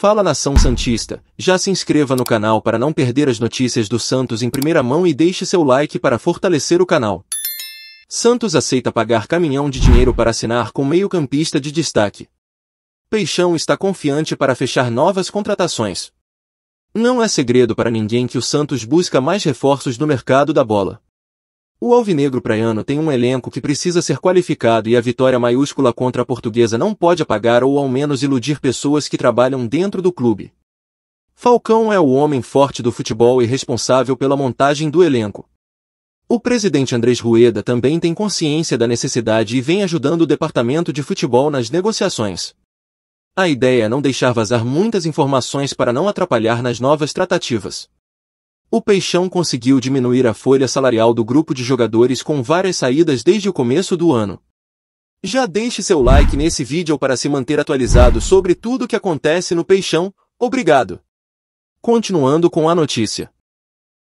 Fala Nação Santista, já se inscreva no canal para não perder as notícias do Santos em primeira mão e deixe seu like para fortalecer o canal. Santos aceita pagar caminhão de dinheiro para assinar com meio-campista de destaque. Peixão está confiante para fechar novas contratações. Não é segredo para ninguém que o Santos busca mais reforços no mercado da bola. O alvinegro praiano tem um elenco que precisa ser qualificado e a vitória maiúscula contra a portuguesa não pode apagar ou ao menos iludir pessoas que trabalham dentro do clube. Falcão é o homem forte do futebol e responsável pela montagem do elenco. O presidente Andrés Rueda também tem consciência da necessidade e vem ajudando o departamento de futebol nas negociações. A ideia é não deixar vazar muitas informações para não atrapalhar nas novas tratativas. O Peixão conseguiu diminuir a folha salarial do grupo de jogadores com várias saídas desde o começo do ano. Já deixe seu like nesse vídeo para se manter atualizado sobre tudo o que acontece no Peixão, obrigado! Continuando com a notícia.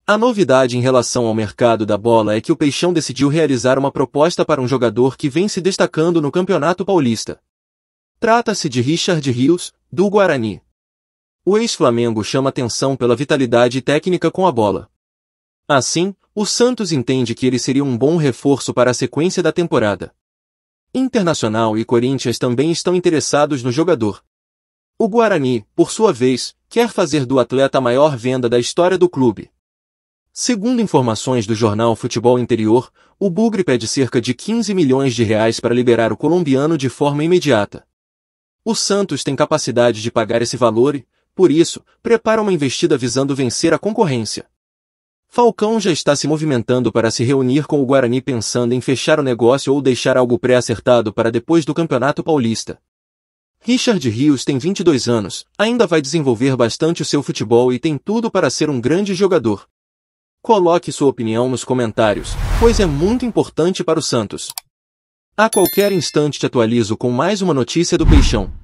A novidade em relação ao mercado da bola é que o Peixão decidiu realizar uma proposta para um jogador que vem se destacando no Campeonato Paulista. Trata-se de Richard Rios, do Guarani. O ex-Flamengo chama atenção pela vitalidade técnica com a bola. Assim, o Santos entende que ele seria um bom reforço para a sequência da temporada. Internacional e Corinthians também estão interessados no jogador. O Guarani, por sua vez, quer fazer do atleta a maior venda da história do clube. Segundo informações do jornal Futebol Interior, o Bugre pede cerca de 15 milhões de reais para liberar o colombiano de forma imediata. O Santos tem capacidade de pagar esse valor e, por isso, prepara uma investida visando vencer a concorrência. Falcão já está se movimentando para se reunir com o Guarani pensando em fechar o negócio ou deixar algo pré-acertado para depois do Campeonato Paulista. Richard Rios tem 22 anos, ainda vai desenvolver bastante o seu futebol e tem tudo para ser um grande jogador. Coloque sua opinião nos comentários, pois é muito importante para o Santos. A qualquer instante te atualizo com mais uma notícia do Peixão.